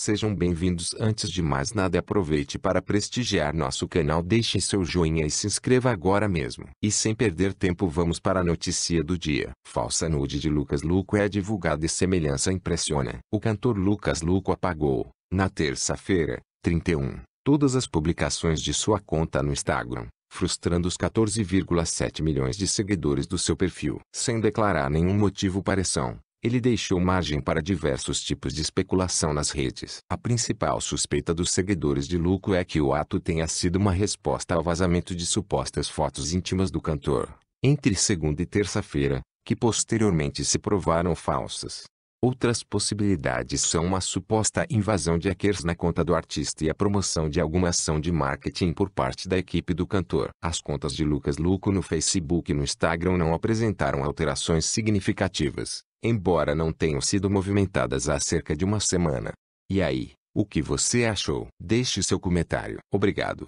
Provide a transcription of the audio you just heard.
Sejam bem-vindos. Antes de mais nada, aproveite para prestigiar nosso canal, deixe seu joinha e se inscreva agora mesmo. E sem perder tempo, vamos para a notícia do dia. Falsa nude de Lucas Luco é divulgada e semelhança impressiona. O cantor Lucas Luco apagou, na terça-feira, 31, todas as publicações de sua conta no Instagram frustrando os 14,7 milhões de seguidores do seu perfil, sem declarar nenhum motivo para ação. Ele deixou margem para diversos tipos de especulação nas redes. A principal suspeita dos seguidores de Luco é que o ato tenha sido uma resposta ao vazamento de supostas fotos íntimas do cantor, entre segunda e terça-feira, que posteriormente se provaram falsas. Outras possibilidades são uma suposta invasão de hackers na conta do artista e a promoção de alguma ação de marketing por parte da equipe do cantor. As contas de Lucas Luco no Facebook e no Instagram não apresentaram alterações significativas embora não tenham sido movimentadas há cerca de uma semana. E aí, o que você achou? Deixe seu comentário. Obrigado.